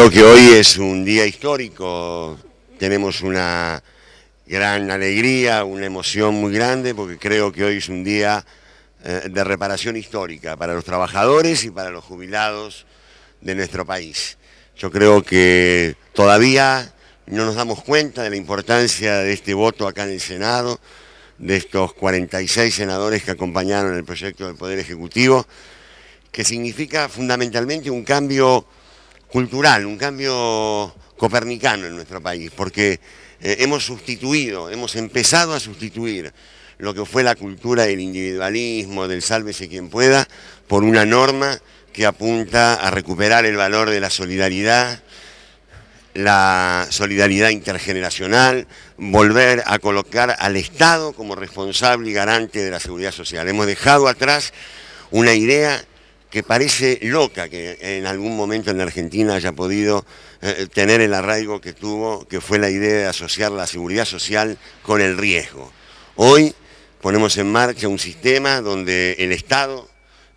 creo que hoy es un día histórico. Tenemos una gran alegría, una emoción muy grande, porque creo que hoy es un día eh, de reparación histórica para los trabajadores y para los jubilados de nuestro país. Yo creo que todavía no nos damos cuenta de la importancia de este voto acá en el Senado, de estos 46 senadores que acompañaron el proyecto del Poder Ejecutivo, que significa fundamentalmente un cambio cultural, un cambio copernicano en nuestro país, porque eh, hemos sustituido, hemos empezado a sustituir lo que fue la cultura del individualismo, del sálvese quien pueda, por una norma que apunta a recuperar el valor de la solidaridad, la solidaridad intergeneracional, volver a colocar al Estado como responsable y garante de la seguridad social. Hemos dejado atrás una idea que parece loca que en algún momento en la Argentina haya podido eh, tener el arraigo que tuvo, que fue la idea de asociar la seguridad social con el riesgo. Hoy ponemos en marcha un sistema donde el Estado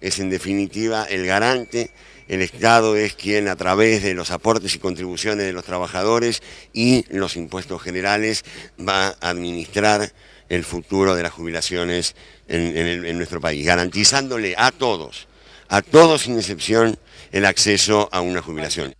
es en definitiva el garante, el Estado es quien a través de los aportes y contribuciones de los trabajadores y los impuestos generales va a administrar el futuro de las jubilaciones en nuestro país, garantizándole a todos a todos sin excepción el acceso a una jubilación.